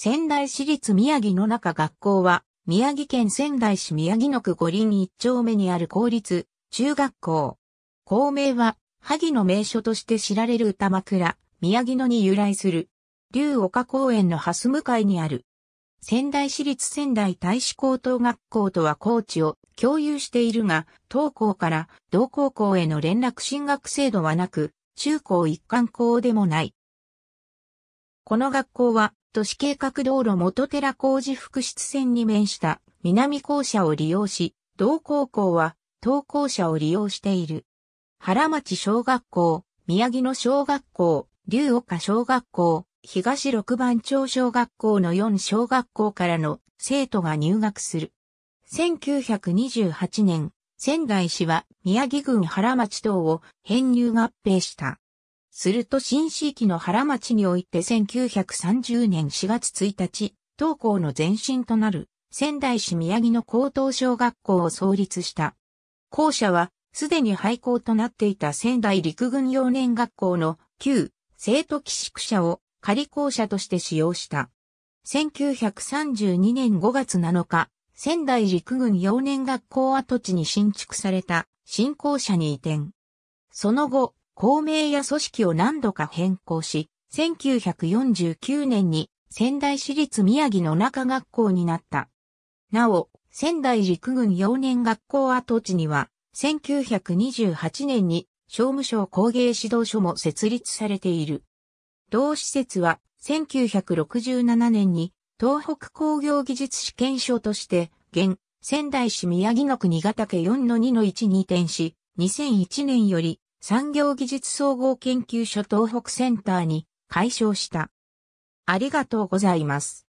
仙台市立宮城の中学校は、宮城県仙台市宮城野区五輪一丁目にある公立、中学校。校名は、萩の名所として知られる歌枕、宮城野に由来する、竜岡公園の蓮向かいにある。仙台市立仙台大使高等学校とは高知を共有しているが、当校から同高校への連絡進学制度はなく、中高一貫校でもない。この学校は都市計画道路元寺工事福祉線に面した南校舎を利用し、同高校は東校舎を利用している。原町小学校、宮城野小学校、龍岡小学校、東六番町小学校の4小学校からの生徒が入学する。1928年、仙台市は宮城郡原町等を編入合併した。すると新市域の原町において1930年4月1日、当校の前身となる仙台市宮城の高等小学校を創立した。校舎は、すでに廃校となっていた仙台陸軍幼年学校の旧生徒寄宿舎を仮校舎として使用した。1932年5月7日、仙台陸軍幼年学校跡地に新築された新校舎に移転。その後、公明や組織を何度か変更し、1949年に仙台市立宮城の中学校になった。なお、仙台陸軍幼年学校跡地には、1928年に商務省工芸指導所も設立されている。同施設は、1967年に東北工業技術試験所として、現、仙台市宮城野区新潟家4の2の1に移転し、2001年より産業技術総合研究所東北センターに解消した。ありがとうございます。